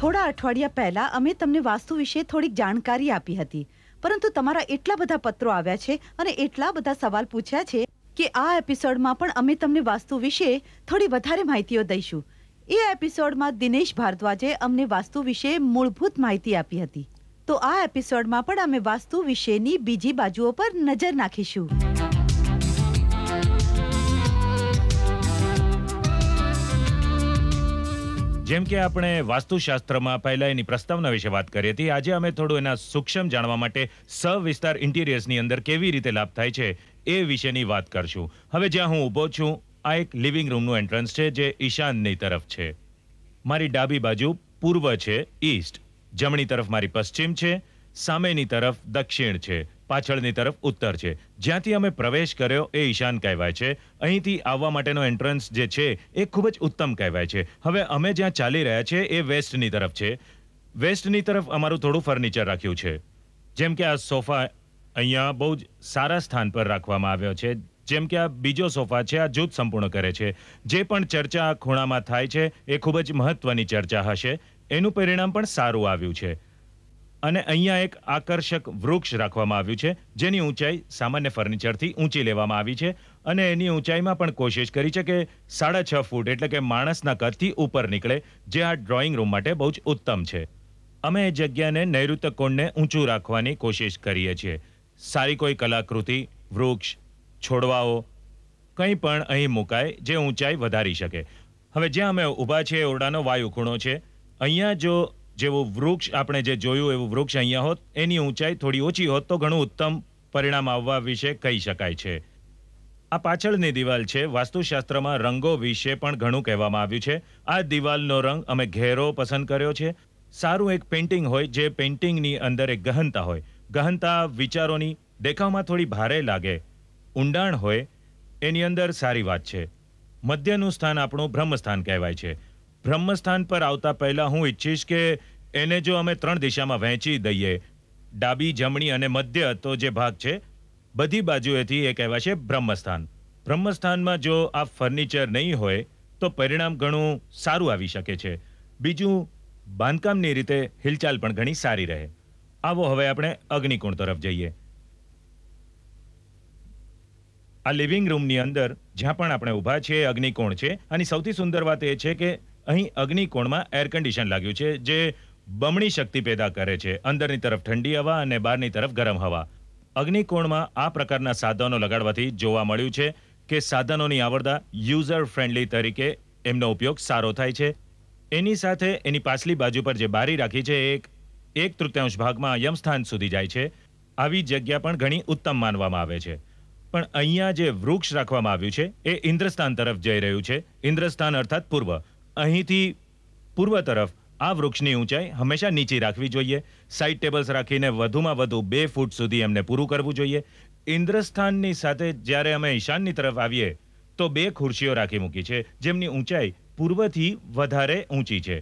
થોડા અઠવાડિયા પહેલા અમે તમને વાસ્તુ વિશે થોડીક જાણકારી આપી હતી પરંતુ તમારા એટલા બધા પત્રો આવ્યા છે અને એટલા બધા સવાલ પૂછ્યા છે કે આ એપિસોડમાં પણ અમે તમને વાસ્તુ વિશે થોડી વધારે માહિતીઓ દઈશું એ એપિસોડમાં દિનેશ ભારદ્વાજે અમને વાસ્તુ વિશે મૂળભૂત માહિતી આપી હતી તો આ એપિસોડમાં પણ અમે વાસ્તુ વિશેની બીજી બાજુઓ પર નજર નાખીશું જેમ કે આપણે વાસ્તુશાસ્ત્રમાં પહેલા એની પ્રસ્તાવના વિશે વાત કરી હતી આજે અમે થોડું એના સૂક્ષ્મ જાણવા માટે સવિસ્તાર ઇન્ટિરિયર્સની અંદર કેવી રીતે લાભ થાય છે એ વિશેની વાત કરશું હવે જ્યાં હું ઊભો છું આ એક લિવિંગ રૂમનું એન્ટ્રન્સ છે જે ઈશાનની તરફ છે મારી ડાબી બાજુ પૂર્વ છે ઈસ્ટ જમણી તરફ મારી પશ્ચિમ છે સામેની તરફ દક્ષિણ છે પાછળની તરફ ઉત્તર છે જ્યાંથી અમે પ્રવેશ કર્યો એ ઈશાન કહેવાય છે અહીંથી આવવા માટેનો એન્ટ્રન્સ જે છે એ ખૂબ જ ઉત્તમ કહેવાય છે હવે અમે જ્યાં ચાલી રહ્યા છે એ વેસ્ટની તરફ છે વેસ્ટની તરફ અમારું થોડું ફર્નિચર રાખ્યું છે જેમ કે આ સોફા અહીંયા બહુ જ સારા સ્થાન પર રાખવામાં આવ્યો છે જેમ કે આ બીજો સોફા છે આ જૂથ સંપૂર્ણ કરે છે જે પણ ચર્ચા આ ખૂણામાં થાય છે એ ખૂબ જ મહત્વની ચર્ચા હશે એનું પરિણામ પણ સારું આવ્યું છે અને અહીંયા એક આકર્ષક વૃક્ષ રાખવામાં આવ્યું છે જેની ઊંચાઈ સામાન્ય ફર્નિચરથી ઊંચી લેવામાં આવી છે અને એની ઊંચાઈમાં પણ કોશિશ કરી છે કે સાડા છ ફૂટ એટલે કે માણસના કદથી ઉપર નીકળે જે આ ડ્રોઈંગ રૂમ માટે બહુ જ ઉત્તમ છે અમે એ જગ્યાને નૈઋત્ય કોણને ઊંચું રાખવાની કોશિશ કરીએ છીએ સારી કોઈ કલાકૃતિ વૃક્ષ છોડવાઓ કંઈ પણ અહીં મુકાય જે ઊંચાઈ વધારી શકે હવે જ્યાં અમે ઊભા છીએ ઓરડાનો વાયુ ખૂણો છે અહીંયા જો જેવું વૃક્ષ આપણે જે જોયું એવું વૃક્ષ અહીંયા હોત એની ઊંચાઈ થોડી ઓછી હોત તો ઘણું ઉત્તમ પરિણામ આવવા વિશે કહી શકાય છે આ પાછળની દિવાલ છે વાસ્તુશાસ્ત્રમાં રંગો વિશે પણ ઘણું કહેવામાં આવ્યું છે આ દિવાલનો રંગ અમે ઘેરો પસંદ કર્યો છે સારું એક પેઇન્ટિંગ હોય જે પેઇન્ટિંગની અંદર એક ગહનતા હોય ગહનતા વિચારોની દેખાવમાં થોડી ભારે લાગે ઊંડાણ હોય એની અંદર સારી વાત છે મધ્યનું સ્થાન આપણું બ્રહ્મસ્થાન કહેવાય છે બ્રહ્મસ્થાન પર આવતા પહેલાં હું ઈચ્છીશ કે એને જો અમે ત્રણ દિશામાં વહેંચી દઈએ ડાબી જમણી અને મધ્ય તો જે ભાગ છે બધી બાજુએથી એ કહેવાશે બ્રહ્મસ્થાન બ્રહ્મસ્થાનમાં જો આ ફર્નિચર નહીં હોય તો પરિણામ ઘણું સારું આવી શકે છે બીજું બાંધકામની રીતે હિલચાલ પણ ઘણી સારી રહે આવો હવે આપણે અગ્નિકોણ તરફ જઈએ આ લિવિંગ રૂમની અંદર જ્યાં પણ આપણે ઊભા છીએ અગ્નિકોણ છે અને સૌથી સુંદર વાત એ છે કે અહીં અગ્નિકોણમાં એર કન્ડિશન લાગ્યું છે જે બમણી શક્તિ પેદા કરે છે અંદરની તરફ ઠંડી હવા અને બહારની તરફ ગરમ હવા અગ્નિકોણમાં આ પ્રકારના સાધનો લગાડવાથી જોવા મળ્યું છે કે સાધનોની આવડતા યુઝર ફ્રેન્ડલી તરીકે એમનો ઉપયોગ સારો થાય છે એની સાથે એની પાછલી બાજુ પર જે બારી રાખી છે એક એક તૃતીયાંશ ભાગમાં યમસ્થાન સુધી જાય છે આવી જગ્યા પણ ઘણી ઉત્તમ માનવામાં આવે છે પણ અહીંયા જે વૃક્ષ રાખવામાં આવ્યું છે એ ઇન્દ્રસ્થાન તરફ જઈ રહ્યું છે ઇન્દ્રસ્થાન અર્થાત પૂર્વ અહીંથી પૂર્વ તરફ આ વૃક્ષની ઊંચાઈ હંમેશા નીચી રાખવી જોઈએ સાઈડ ટેબલ્સ રાખીને વધુમાં વધુ બે ફૂટ સુધી એમને પૂરું કરવું જોઈએ ઇન્દ્રસ્થાનની સાથે જ્યારે અમે ઈશાનની તરફ આવીએ તો બે ખુરશીઓ રાખી મૂકી છે જેમની ઊંચાઈ પૂર્વથી વધારે ઊંચી છે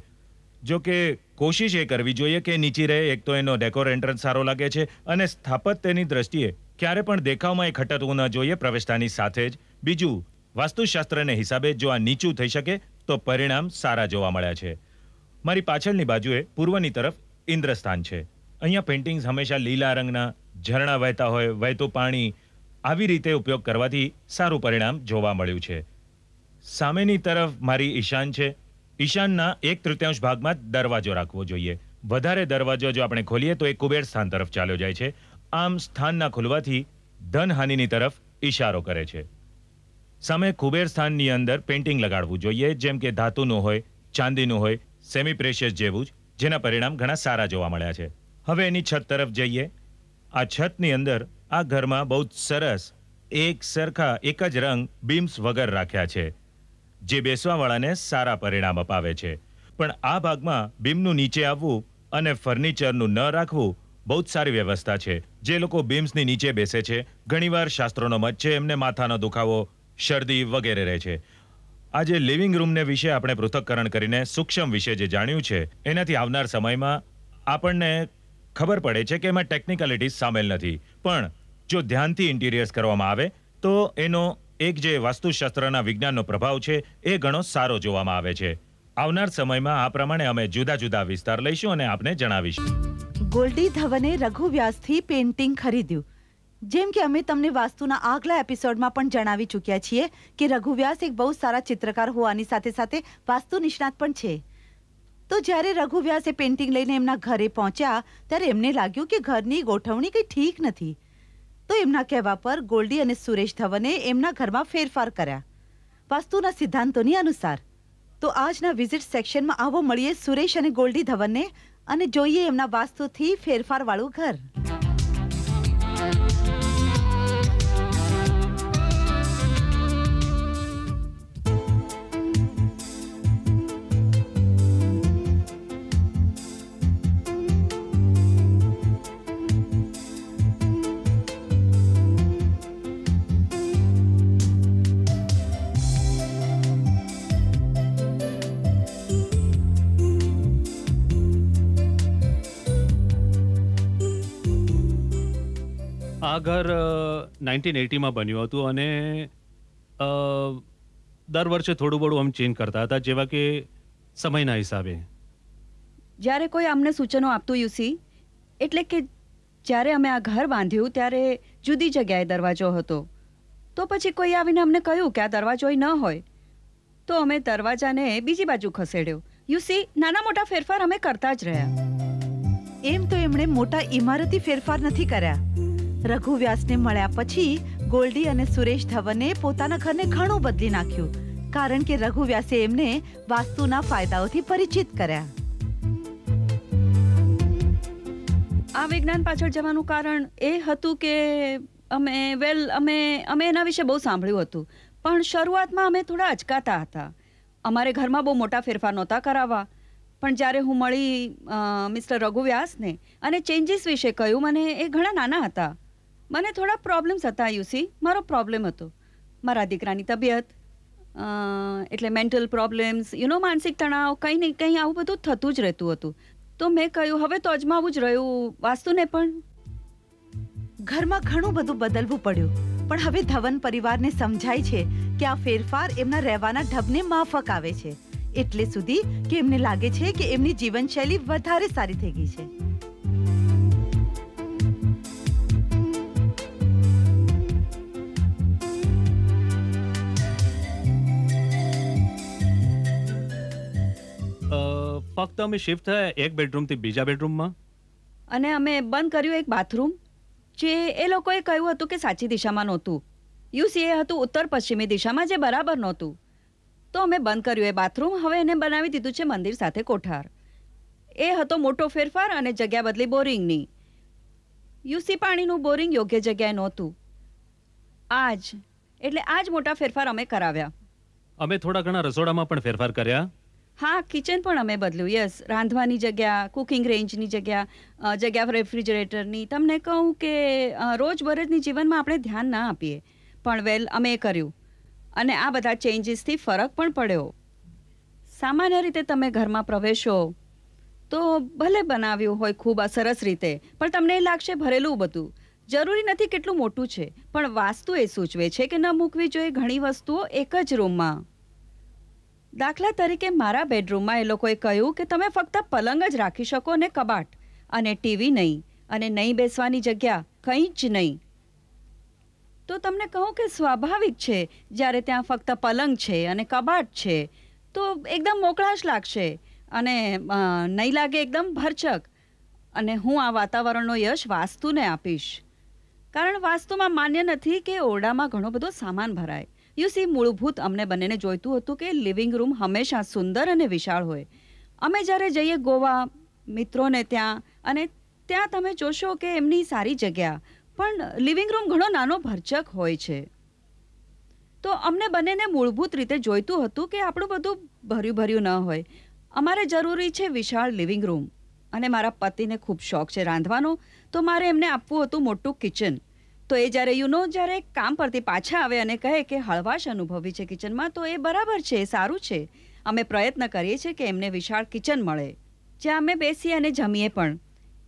જો કે કોશિશ એ કરવી જોઈએ કે નીચી રહે એક તો એનો ડેકોર એન્ટ્રન્સ સારો લાગે છે અને સ્થાપત્યની દ્રષ્ટિએ ક્યારે પણ દેખાવમાં એ ખટતવું ન જોઈએ પ્રવેશતાની સાથે જ બીજું વાસ્તુશાસ્ત્રને હિસાબે જો આ નીચું થઈ શકે તો પરિણામ સારા જોવા મળ્યા છે મારી પાછળની બાજુએ પૂર્વની તરફ ઇન્દ્રસ્થાન છે અહીંયા પેઇન્ટિંગ્સ હંમેશા લીલા રંગના ઝરણા વહેતા હોય વહેતું પાણી આવી રીતે ઉપયોગ કરવાથી સારું પરિણામ જોવા મળ્યું છે સામેની તરફ મારી ઈશાન છે ઈશાનના એક તૃતીયાંશ ભાગમાં દરવાજો રાખવો જોઈએ વધારે દરવાજો જો આપણે ખોલીએ તો એ કુબેર સ્થાન તરફ ચાલ્યો જાય છે આમ સ્થાનના ખુલવાથી ધનહાનિની તરફ ઈશારો કરે છે સામે કુબેર સ્થાનની અંદર પેઇન્ટિંગ લગાડવું જોઈએ જેમ કે ધાતુનું હોય ચાંદીનું હોય સેમી પ્રેશિયસ જેવું જ જેના પરિણામ ઘણા સારા જોવા મળ્યા છે હવે એની છત તરફ જઈએ આ છતની અંદર આ ઘરમાં બહુ જ સરસ એક સરખા એક જ રંગ બીમ્સ વગર રાખ્યા છે જે બેસવાવાળાને સારા પરિણામ અપાવે છે પણ આ ભાગમાં બીમનું નીચે આવવું અને ફર્નિચરનું ન રાખવું બહુ જ સારી વ્યવસ્થા છે જે લોકો બીમ્સની નીચે બેસે છે ઘણીવાર શાસ્ત્રોનો મત છે એમને માથાનો દુખાવો શરદી વગેરે રહે છે આજે લિવિંગ રૂમને વિશે આપણે પૃથક્કરણ કરીને સૂક્ષ્મ વિશે જે જાણ્યું છે એનાથી આવનાર સમયમાં આપણને ખબર પડે છે કે એમાં ટેકનિકલિટીઝ સામેલ નથી પણ જો ધ્યાનથી ઇન્ટિરિયર્સ કરવામાં આવે તો એનો એક જે વાસ્તુશાસ્ત્રના વિજ્ઞાનનો પ્રભાવ છે એ ઘણો સારો જોવામાં આવે છે આવનાર સમયમાં આ પ્રમાણે અમે જુદા જુદા વિસ્તાર લઈશું અને આપને જણાવીશું ગોલ્ડી ધવને રઘુ વ્યાસથી પેઇન્ટિંગ ખરીદ્યું જેમ કે અમે તમને વાસ્તુના આગલા એપિસોડમાં પણ જણાવી ચૂક્યા છીએ કે રઘુવ્યાસ એક બહુ સારા ચિત્રકાર હોવાની સાથે સાથે વાસ્તુ નિષ્ણાત પણ છે તો જ્યારે રઘુવ્યાસ એ પેઇન્ટિંગ લઈને એમના ઘરે પહોંચ્યા ત્યારે એમને લાગ્યું કે ઘરની ગોઠવણી કંઈ ઠીક નથી તો એમના કહેવા પર ગોલ્ડી અને સુરેશ ધવને એમના ઘરમાં ફેરફાર કર્યા વાસ્તુના સિદ્ધાંતોની અનુસાર તો આજના વિઝિટ સેક્શનમાં આવો મળીએ સુરેશ અને ગોલ્ડી ધવનને અને જોઈએ એમના વાસ્તુથી ફેરફારવાળું ઘર આ ઘર નાઇન્ટીન એટીમાં બન્યું હતું અને દર વર્ષે થોડું બળું આમ ચેન્જ કરતા હતા જેવા કે સમયના હિસાબે જ્યારે કોઈ અમને સૂચનો આપતું યુસી એટલે કે જ્યારે અમે આ ઘર બાંધ્યું ત્યારે જુદી જગ્યાએ દરવાજો હતો તો પછી કોઈ આવીને અમને કહ્યું કે આ દરવાજો ન હોય તો અમે દરવાજાને બીજી બાજુ ખસેડ્યો યુસી નાના મોટા ફેરફાર અમે કરતા જ રહ્યા એમ તો એમણે મોટા ઇમારતી ફેરફાર નથી કર્યા રઘુવ્યાસને મળ્યા પછી ગોલ્ડી અને સુરેશ ધવને પોતાના ઘરને ઘણું બદલી નાખ્યું કારણ કે રઘુવ્યાસે એમને વાસ્તુના ફાયદાઓથી પરિચિત કર્યા આ વિજ્ઞાન પાછળ જવાનું કારણ એ હતું કે અમે વેલ અમે અમે એના વિશે બહુ સાંભળ્યું હતું પણ શરૂઆતમાં અમે થોડા અચકાતા હતા અમારે ઘરમાં બહુ મોટા ફેરફાર નહોતા કરાવવા પણ જ્યારે હું મળી મિસ્ટર રઘુવ્યાસને અને ચેન્જીસ વિશે કહ્યું મને એ ઘણા નાના હતા મને થોડા પ્રોબ્લેમ્સ હતા યુસી મારો પ્રોબ્લેમ હતો મારા દીકરાની તબિયત એટલે મેન્ટલ પ્રોબ્લેમ્સ યુનો માનસિક તણાવ કંઈ નહીં કંઈ આવું બધું થતું જ રહેતું હતું તો મેં કહ્યું હવે તો અજમાવું જ રહ્યું વાસ્તુને પણ ઘરમાં ઘણું બધું બદલવું પડ્યું પણ હવે ધવન પરિવારને સમજાય છે કે આ ફેરફાર એમના રહેવાના ઢબને માફક આવે છે એટલે સુધી કે એમને લાગે છે કે એમની જીવનશૈલી વધારે સારી થઈ ગઈ છે ફક્ત અમે શિફ્ટ થયા એક બેડરૂમથી બીજા બેડરૂમમાં અને અમે બંધ કર્યું એક બાથરૂમ જે એ લોકોએ કહ્યું હતું કે સાચી દિશામાં નહોતું યુસીએ હતું ઉત્તર પશ્ચિમી દિશામાં જે બરાબર નહોતું તો અમે બંધ કર્યું એ બાથરૂમ હવે એને બનાવી દીધું છે મંદિર સાથે કોઠાર એ હતો મોટો ફેરફાર અને જગ્યા બદલી બોરિંગની યુસી પાણીનું બોરિંગ યોગ્ય જગ્યાએ નહોતું આજ એટલે આજ મોટા ફેરફાર અમે કરાવ્યા અમે થોડા ઘણા રસોડામાં પણ ફેરફાર કર્યા હા કિચન પણ અમે બદલ્યું યસ રાંધવાની જગ્યા કુકિંગ રેન્જની જગ્યા જગ્યા રેફ્રિજરેટરની તમને કહું કે રોજબરોજની જીવનમાં આપણે ધ્યાન ના આપીએ પણ વેલ અમે કર્યું અને આ બધા ચેન્જીસથી ફરક પણ પડ્યો સામાન્ય રીતે તમે ઘરમાં પ્રવેશો તો ભલે બનાવ્યું હોય ખૂબ સરસ રીતે પણ તમને એ લાગશે ભરેલું બધું જરૂરી નથી કેટલું મોટું છે પણ વાસ્તુ એ સૂચવે છે કે ન મૂકવી જોઈએ ઘણી વસ્તુઓ એક જ રૂમમાં દાખલા તરીકે મારા બેડરૂમમાં એ લોકોએ કહ્યું કે તમે ફક્ત પલંગ જ રાખી શકો ને કબાટ અને ટીવી નહીં અને નહીં બેસવાની જગ્યા કંઈ જ નહીં તો તમને કહું કે સ્વાભાવિક છે જ્યારે ત્યાં ફક્ત પલંગ છે અને કબાટ છે તો એકદમ મોકળાશ લાગશે અને નહીં લાગે એકદમ ભરચક અને હું આ વાતાવરણનો યશ વાસ્તુને આપીશ કારણ વાસ્તુમાં માન્ય નથી કે ઓરડામાં ઘણો બધો સામાન ભરાય યુ સી મૂળભૂત અમને બંનેને જોઈતું હતું કે લિવિંગ રૂમ હંમેશા સુંદર અને વિશાળ હોય અમે જ્યારે જઈએ ગોવા મિત્રોને ત્યાં અને ત્યાં તમે જોશો કે એમની સારી જગ્યા પણ લિવિંગ રૂમ ઘણો નાનો ભરચક હોય છે તો અમને બંનેને મૂળભૂત રીતે જોઈતું હતું કે આપણું બધું ભર્યું ભર્યું ન હોય અમારે જરૂરી છે વિશાળ લિવિંગ રૂમ અને મારા પતિને ખૂબ શોખ છે રાંધવાનો તો મારે એમને આપવું હતું મોટું કિચન તો એ જ્યારે યુનો જ્યારે કામ પરથી પાછા આવે અને કહે કે હળવાશ અનુભવી છે કિચનમાં તો એ બરાબર છે સારું છે અમે પ્રયત્ન કરીએ છીએ કે એમને વિશાળ કિચન મળે જ્યાં અમે બેસીએ અને જમીએ પણ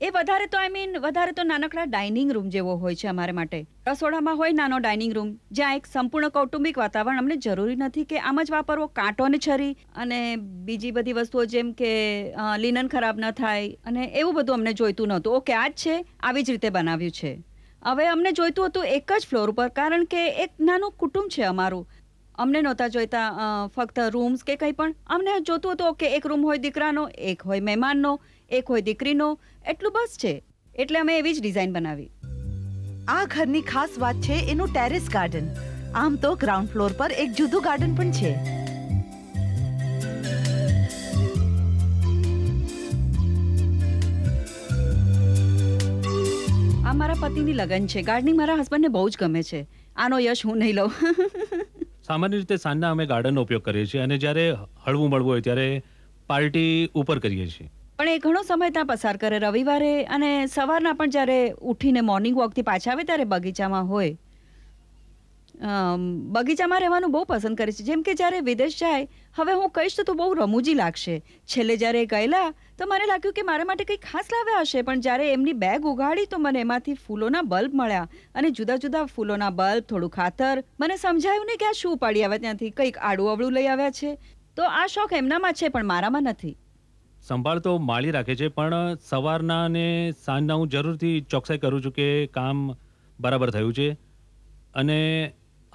એ વધારે તો આઈ મીન વધારે તો નાનકડા ડાઇનિંગ રૂમ જેવો હોય છે અમારે માટે રસોડામાં હોય નાનો ડાઇનિંગ રૂમ જ્યાં એક સંપૂર્ણ કૌટુંબિક વાતાવરણ અમને જરૂરી નથી કે આમ જ વાપરવો કાંટો ને છરી અને બીજી બધી વસ્તુઓ જેમ કે લિનન ખરાબ ન થાય અને એવું બધું અમને જોઈતું નહોતું ઓકે આ જ છે આવી જ રીતે બનાવ્યું છે હવે અમને જોઈતું હતું એક જ ફ્લોર ઉપર કારણ કે એક નાનું કુટુંબ છે અમારું અમને નહોતા જોઈતા ફક્ત રૂમ્સ કે કંઈ પણ અમને જોતું હતું કે એક રૂમ હોય દીકરાનો એક હોય મહેમાનનો એક હોય દીકરીનો એટલું બસ છે એટલે અમે એવી જ ડિઝાઇન બનાવી આ ઘરની ખાસ વાત છે એનું ટેરેસ ગાર્ડન આમ તો ગ્રાઉન્ડ ફ્લોર પર એક જુદું ગાર્ડન પણ છે આ મારા પતિની લગન છે ગાર્ડનિંગ મારા હસબન્ડને બહુ જ ગમે છે આનો યશ હું નહીં લઉં સામાન્ય રીતે સાંજના અમે ગાર્ડનનો ઉપયોગ કરીએ છીએ અને જ્યારે હળવું મળવું હોય ત્યારે પાર્ટી ઉપર કરીએ છીએ પણ એ ઘણો સમય ત્યાં પસાર કરે રવિવારે અને સવારના પણ જ્યારે ઉઠીને મોર્નિંગ વોકથી પાછા આવે ત્યારે બગીચામાં હોય બગીચામાં રહેવાનું બહુ પસંદ કરે છે જેમ કે જ્યારે વિદેશ જાય હવે હું કહીશ તો બહુ રમૂજી લાગશે છેલ્લે જ્યારે ગયેલા તો મને લાગ્યું કે મારા માટે કંઈ ખાસ લાવ્યા હશે પણ જ્યારે એમની બેગ ઉગાડી તો મને એમાંથી ફૂલોના બલ્બ મળ્યા અને જુદા જુદા ફૂલોના બલ્બ થોડું ખાતર મને સમજાયું ને કે આ શું પાડી આવ્યા ત્યાંથી કંઈક આડું અવળું લઈ આવ્યા છે તો આ શોખ એમનામાં છે પણ મારામાં નથી સંભાળ તો માળી રાખે છે પણ સવારના અને સાંજના હું જરૂરથી ચોકસાઈ કરું છું કે કામ બરાબર થયું છે અને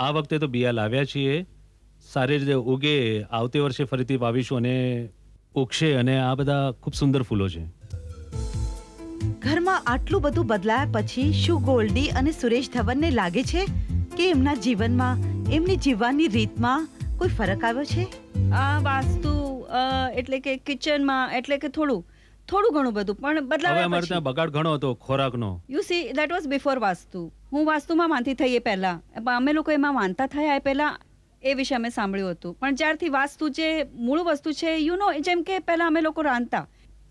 આ વખતે તો બિયા લાવ્યા છીએ સારી રીતે ઉગે આવતી વર્ષે ફરીથી વાવીશું અને ઉગશે અને આ બધા ખૂબ સુંદર ફૂલો છે ઘરમાં આટલું બધું બદલાયા પછી શું ગોલ્ડી અને સુરેશ ધવનને લાગે છે કે એમના જીવનમાં એમની જીવવાની રીતમાં કોઈ ફરક આવ્યો છે આ વાસ્તુ એટલે કે કિચનમાં એટલે કે થોડું થોડું ઘણું બધું પણ બદલાવ્યા અમારે બગાડ ઘણો હતો ખોરાકનો you see that was before vastu હું વાસ્તુમાં માનતી થઈએ એ પહેલા અમે લોકો એમાં માનતા થયા એ પહેલા એ વિશે અમે સાંભળ્યું હતું પણ જ્યારથી વાસ્તુ જે મૂળ વસ્તુ છે યુ નો જેમ કે પહેલા અમે લોકો રાંધતા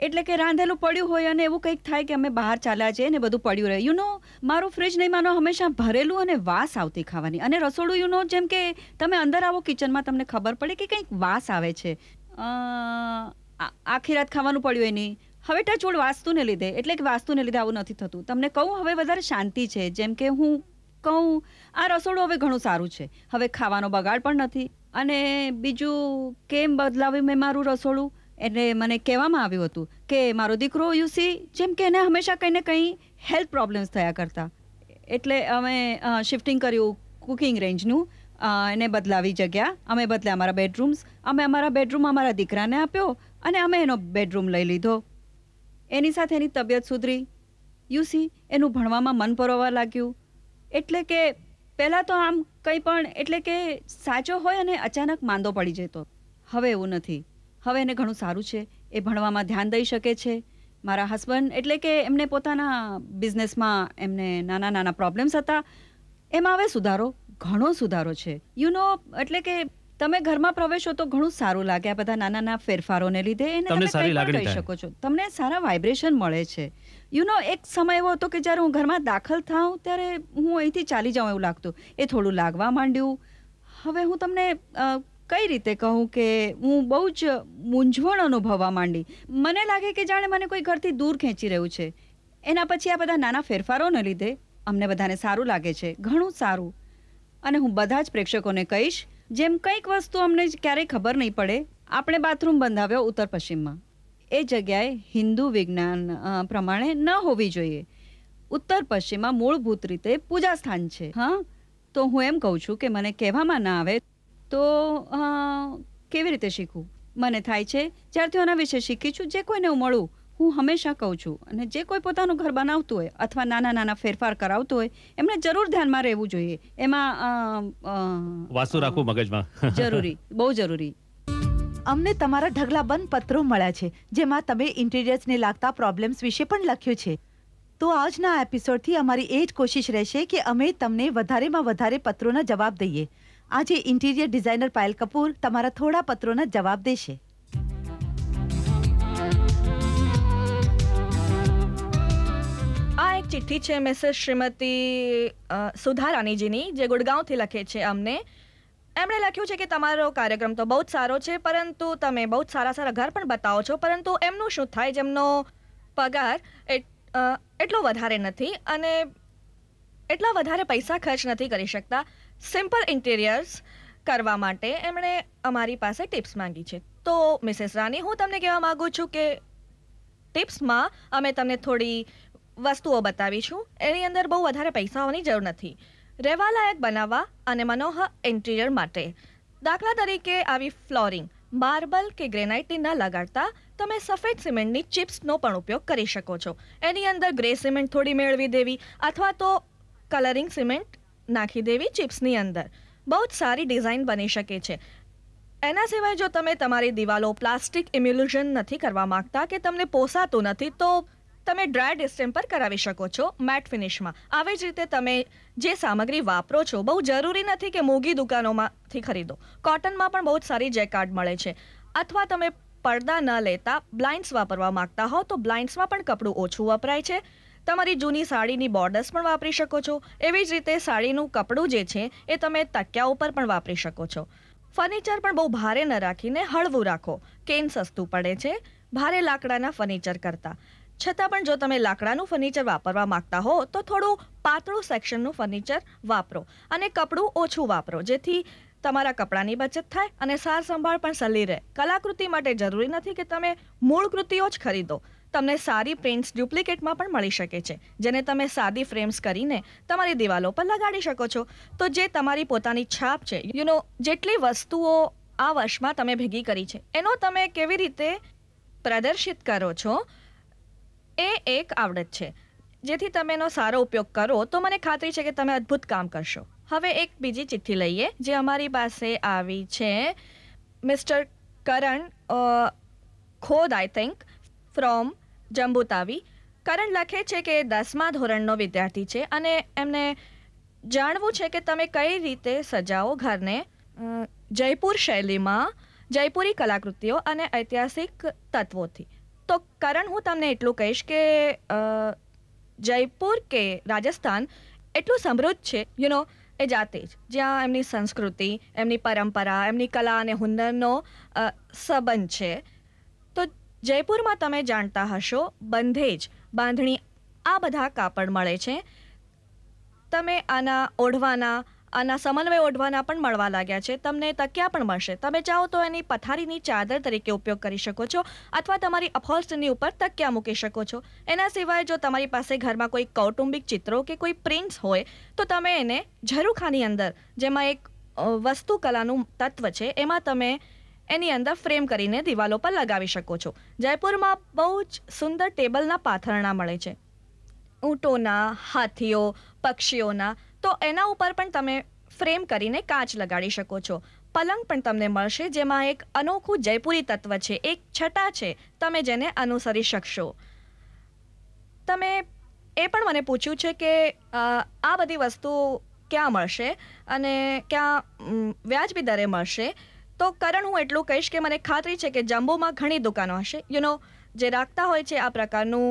એટલે કે રાંધેલું પડ્યું હોય અને એવું કંઈક થાય કે અમે બહાર ચાલ્યા છીએ ને બધું પડ્યું રહે યુ નો મારું ફ્રિજ નહીં માનો હંમેશા ભરેલું અને વાસ આવતી ખાવાની અને રસોડું યુ નો જેમ કે તમે અંદર આવો કિચનમાં તમને ખબર પડે કે કંઈક વાસ આવે છે આખી રાત ખાવાનું પડ્યું એને હવે ટચવડ વાસ્તુને લીધે એટલે કે વાસ્તુને લીધે આવું નથી થતું તમને કહું હવે વધારે શાંતિ છે જેમ કે હું કહું આ રસોડું હવે ઘણું સારું છે હવે ખાવાનો બગાડ પણ નથી અને બીજું કેમ બદલાવ્યું મેં મારું રસોડું એટલે મને કહેવામાં આવ્યું હતું કે મારો દીકરો યુસી જેમ કે એને હંમેશા કંઈ ને કંઈ હેલ્થ પ્રોબ્લેમ્સ થયા કરતા એટલે અમે શિફ્ટિંગ કર્યું કુકિંગ રેન્જનું એને બદલાવી જગ્યા અમે બદલે અમારા બેડરૂમ્સ અમે અમારા બેડરૂમ અમારા દીકરાને આપ્યો અને અમે એનો બેડરૂમ લઈ લીધો એની સાથે એની તબિયત સુધરી યુ સી એનું ભણવામાં મન પરોવા લાગ્યું એટલે કે પહેલાં તો આમ કંઈ પણ એટલે કે સાચો હોય અને અચાનક માંદો પડી જતો હવે એવું નથી હવે એને ઘણું સારું છે એ ભણવામાં ધ્યાન દઈ શકે છે મારા હસબન્ડ એટલે કે એમને પોતાના બિઝનેસમાં એમને નાના નાના પ્રોબ્લેમ્સ હતા એમાં હવે સુધારો ઘણો સુધારો છે યુ નો એટલે કે તમે ઘરમાં પ્રવેશો તો ઘણું સારું લાગે આ બધા નાના નાના ફેરફારોને લીધે એને તમે સારી લાગણી કહી શકો છો તમને સારા વાઇબ્રેશન મળે છે યુ નો એક સમય એવો હતો કે જ્યારે હું ઘરમાં દાખલ થાઉં ત્યારે હું અહીંથી ચાલી જાઉં એવું લાગતું એ થોડું લાગવા માંડ્યું હવે હું તમને કઈ રીતે કહું કે હું બહુ જ મૂંઝવણ અનુભવવા માંડી મને લાગે કે જાણે મને કોઈ ઘરથી દૂર ખેંચી રહ્યું છે એના પછી આ બધા નાના ફેરફારોને લીધે અમને બધાને સારું લાગે છે ઘણું સારું અને હું બધા જ પ્રેક્ષકોને કહીશ જેમ કંઈક વસ્તુ અમને ક્યારેય ખબર નહીં પડે આપણે બાથરૂમ બંધાવ્યો ઉત્તર પશ્ચિમમાં એ જગ્યાએ હિન્દુ વિજ્ઞાન પ્રમાણે ન હોવી જોઈએ ઉત્તર પશ્ચિમમાં મૂળભૂત રીતે પૂજા સ્થાન છે હા તો હું એમ કહું છું કે મને કહેવામાં ના આવે તો કેવી રીતે શીખવું મને થાય છે જ્યારથી એના વિશે શીખી છું જે કોઈને હું મળું હું હંમેશા કહું છું અને જે કોઈ પોતાનું ઘર બનાવતું હોય અથવા નાના નાના ફેરફાર કરાવતું હોય એમને જરૂર ધ્યાનમાં રહેવું જોઈએ એમાં વાસુ રાખવું મગજમાં જરૂરી બહુ જરૂરી અમને તમારા ઢગલા બંધ પત્રો મળ્યા છે જેમાં તમે ઇન્ટિરિયર્સને લાગતા પ્રોબ્લેમ્સ વિશે પણ લખ્યું છે તો આજના એપિસોડથી અમારી એ જ કોશિશ રહેશે કે અમે તમને વધારેમાં વધારે પત્રોના જવાબ દઈએ આજે ઇન્ટિરિયર ડિઝાઇનર પાયલ કપૂર તમારા થોડા પત્રોના જવાબ દેશે ચિઠ્ઠી છે મેસેજ શ્રીમતી સુધા સુધારાનીજીની જે ગુડગાંવથી લખે છે અમને એમણે લખ્યું છે કે તમારો કાર્યક્રમ તો બહુ જ સારો છે પરંતુ તમે બહુ જ સારા સારા ઘર પણ બતાવો છો પરંતુ એમનું શું થાય જેમનો પગાર એટલો વધારે નથી અને એટલા વધારે પૈસા ખર્ચ નથી કરી શકતા સિમ્પલ ઇન્ટિરિયર્સ કરવા માટે એમણે અમારી પાસે ટિપ્સ માંગી છે તો મિસેસ રાની હું તમને કહેવા માગું છું કે ટિપ્સમાં અમે તમને થોડી વસ્તુઓ બતાવી છું એની અંદર બહુ વધારે પૈસાઓની જરૂર નથી રહેવાલાયક બનાવવા અને મનોહ ઇન્ટિરિયર માટે દાખલા તરીકે આવી ફ્લોરિંગ માર્બલ કે ગ્રેનાઇટની ન લગાડતા તમે સફેદ સિમેન્ટની ચિપ્સનો પણ ઉપયોગ કરી શકો છો એની અંદર ગ્રે સિમેન્ટ થોડી મેળવી દેવી અથવા તો કલરિંગ સિમેન્ટ નાખી દેવી ચિપ્સની અંદર બહુ જ સારી ડિઝાઇન બની શકે છે એના સિવાય જો તમે તમારી દિવાલો પ્લાસ્ટિક ઇમ્યુલ્યુઝન નથી કરવા માગતા કે તમને પોસાતું નથી તો તમે ડ્રાય ડિસ્ટેમ્પર કરાવી શકો છો મેટ ફિનિશમાં આવી જ રીતે તમે જે સામગ્રી વાપરો છો બહુ જરૂરી નથી કે મોંઘી દુકાનોમાંથી ખરીદો કોટનમાં પણ બહુ જ સારી જેકાર્ડ મળે છે અથવા તમે પડદા ન લેતા બ્લાઇન્ડ્સ વાપરવા માગતા હો તો બ્લાઇન્ડ્સમાં પણ કપડું ઓછું વપરાય છે તમારી જૂની સાડીની બોર્ડર્સ પણ વાપરી શકો છો એવી જ રીતે સાડીનું કપડું જે છે એ તમે તકિયા ઉપર પણ વાપરી શકો છો ફર્નિચર પણ બહુ ભારે ન રાખીને હળવું રાખો કેન સસ્તું પડે છે ભારે લાકડાના ફર્નિચર કરતાં છતાં પણ જો તમે લાકડાનું ફર્નિચર વાપરવા માંગતા હો તો થોડું પાતળું સેક્શનનું ફર્નિચર વાપરો અને કપડું ઓછું વાપરો જેથી તમારા કપડાની બચત થાય અને સાર સંભાળ પણ સલી રહે કલાકૃતિ માટે જરૂરી નથી કે તમે મૂળ કૃતિઓ જ ખરીદો તમને સારી પ્રિન્ટ્સ ડુપ્લિકેટમાં પણ મળી શકે છે જેને તમે સાદી ફ્રેમ્સ કરીને તમારી દિવાલો પર લગાડી શકો છો તો જે તમારી પોતાની છાપ છે યુનો જેટલી વસ્તુઓ આ વર્ષમાં તમે ભેગી કરી છે એનો તમે કેવી રીતે પ્રદર્શિત કરો છો એ એક આવડત છે જેથી તમે એનો સારો ઉપયોગ કરો તો મને ખાતરી છે કે તમે અદ્ભુત કામ કરશો હવે એક બીજી ચિઠ્ઠી લઈએ જે અમારી પાસે આવી છે મિસ્ટર કરણ ખોદ આઈ થિંક ફ્રોમ જંબુતાવી કરણ લખે છે કે દસમા ધોરણનો વિદ્યાર્થી છે અને એમને જાણવું છે કે તમે કઈ રીતે સજાઓ ઘરને જયપુર શૈલીમાં જયપુરી કલાકૃતિઓ અને ઐતિહાસિક તત્વોથી તો કારણ હું તમને એટલું કહીશ કે જયપુર કે રાજસ્થાન એટલું સમૃદ્ધ છે યુ નો એ જાતે જ જ્યાં એમની સંસ્કૃતિ એમની પરંપરા એમની કલા અને હુનરનો સંબંધ છે તો જયપુરમાં તમે જાણતા હશો બંધેજ બાંધણી આ બધા કાપડ મળે છે તમે આના ઓઢવાના આના સમન્વય ઓઢવાના પણ મળવા લાગ્યા છે તમને તકિયા પણ મળશે તમે ચાહો તો એની પથારીની ચાદર તરીકે ઉપયોગ કરી શકો છો અથવા તમારી અપહોલ્સ્ટની ઉપર તકિયા મૂકી શકો છો એના સિવાય જો તમારી પાસે ઘરમાં કોઈ કૌટુંબિક ચિત્રો કે કોઈ પ્રિન્ટ્સ હોય તો તમે એને ઝરૂખાની અંદર જેમાં એક વસ્તુકલાનું તત્વ છે એમાં તમે એની અંદર ફ્રેમ કરીને દિવાલો પર લગાવી શકો છો જયપુરમાં બહુ જ સુંદર ટેબલના પાથરણા મળે છે ઊંટોના હાથીઓ પક્ષીઓના તો એના ઉપર પણ તમે ફ્રેમ કરીને કાચ લગાડી શકો છો પલંગ પણ તમને મળશે જેમાં એક અનોખું જયપુરી તત્વ છે એક છટા છે તમે જેને અનુસરી શકશો તમે એ પણ મને પૂછ્યું છે કે આ બધી વસ્તુ ક્યાં મળશે અને ક્યાં વ્યાજબી દરે મળશે તો કરણ હું એટલું કહીશ કે મને ખાતરી છે કે જમ્બોમાં ઘણી દુકાનો હશે યુનો જે રાખતા હોય છે આ પ્રકારનું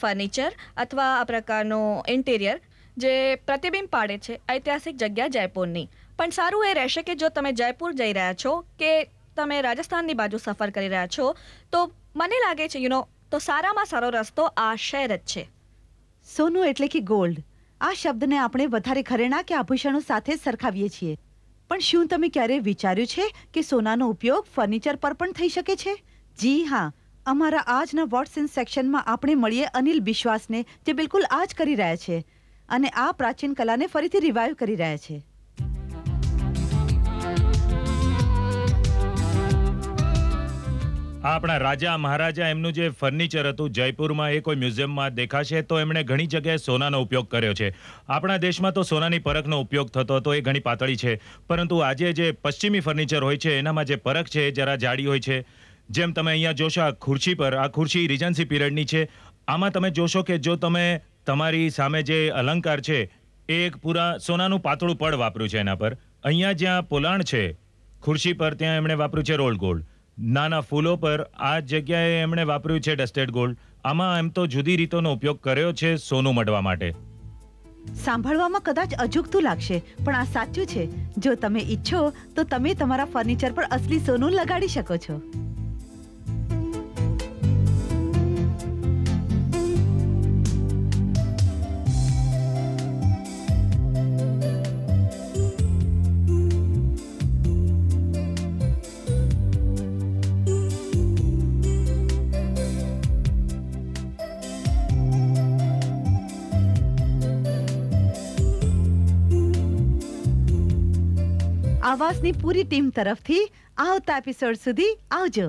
ફર્નિચર અથવા આ પ્રકારનું ઇન્ટિરિયર જે પ્રતિબિંબ પાડે છે ઐતિહાસિક જગ્યા જયપુરની પણ સારું એ રહેશે કે જો તમે જયપુર જઈ રહ્યા છો કે તમે રાજસ્થાનની બાજુ સફર કરી રહ્યા છો તો મને લાગે છે યુ નો તો સારામાં સારો રસ્તો આ શહેર જ છે સોનું એટલે કે ગોલ્ડ આ શબ્દને આપણે વધારે ઘરેણા કે આભૂષણો સાથે સરખાવીએ છીએ પણ શું તમે ક્યારેય વિચાર્યું છે કે સોનાનો ઉપયોગ ફર્નિચર પર પણ થઈ શકે છે જી હા અમારા આજના વોટ્સ ઇન સેક્શનમાં આપણે મળીએ અનિલ વિશ્વાસને જે બિલકુલ આ જ કરી રહ્યા છે અને આ પ્રાચીન કલાને ફરીથી રિવાઈવ કરી રહ્યા છે આપણા રાજા મહારાજા એમનું જે ફર્નિચર હતું જયપુરમાં એ કોઈ મ્યુઝિયમમાં દેખાશે તો એમણે ઘણી જગ્યાએ સોનાનો ઉપયોગ કર્યો છે આપણા દેશમાં તો સોનાની પરખનો ઉપયોગ થતો હતો એ ઘણી પાતળી છે પરંતુ આજે જે પશ્ચિમી ફર્નિચર હોય છે એનામાં જે પરખ છે એ જરા જાડી હોય છે જેમ તમે અહીંયા જોશો આ ખુરશી પર આ ખુરશી રિજન્સી પીરિયડની છે આમાં તમે જોશો કે જો તમે તમારી સામે જે અલંકાર છે એ એક પૂરા સોનાનું પાતળું પડ વાપર્યું છે એના પર અહીંયા જ્યાં પોલાણ છે ખુરશી પર ત્યાં એમણે વાપર્યું છે રોલ ગોલ્ડ નાના ફૂલો પર આ જગ્યાએ એમણે વાપર્યું છે ડસ્ટેડ ગોલ્ડ આમાં એમ તો જુદી રીતોનો ઉપયોગ કર્યો છે સોનું મઢવા માટે સાંભળવામાં કદાચ અજુગતું લાગશે પણ આ સાચું છે જો તમે ઈચ્છો તો તમે તમારા ફર્નિચર પર અસલી સોનું લગાડી શકો છો આવાસની પૂરી ટીમ તરફથી આવતા એપિસોડ સુધી આવજો